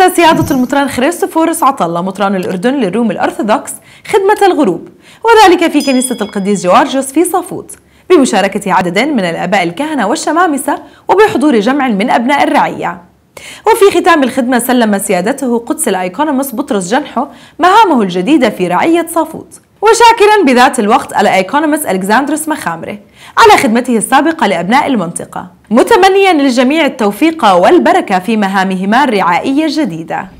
تأسس سيادة المطران خريستوفورس عطلة مطران الأردن للروم الأرثوذكس خدمة الغروب وذلك في كنيسة القديس جوارجوس في صافوت بمشاركة عدد من الآباء الكهنة والشمامسة وبحضور جمع من أبناء الرعية وفي ختام الخدمة سلم سيادته قدس الأيكونوموس بطرس جنحو مهامه الجديدة في رعية صافوت وشاكرا بذات الوقت الأيكونومس ألكساندروس مخامري على خدمته السابقة لأبناء المنطقة متمنيا للجميع التوفيق والبركة في مهامهما الرعائية الجديدة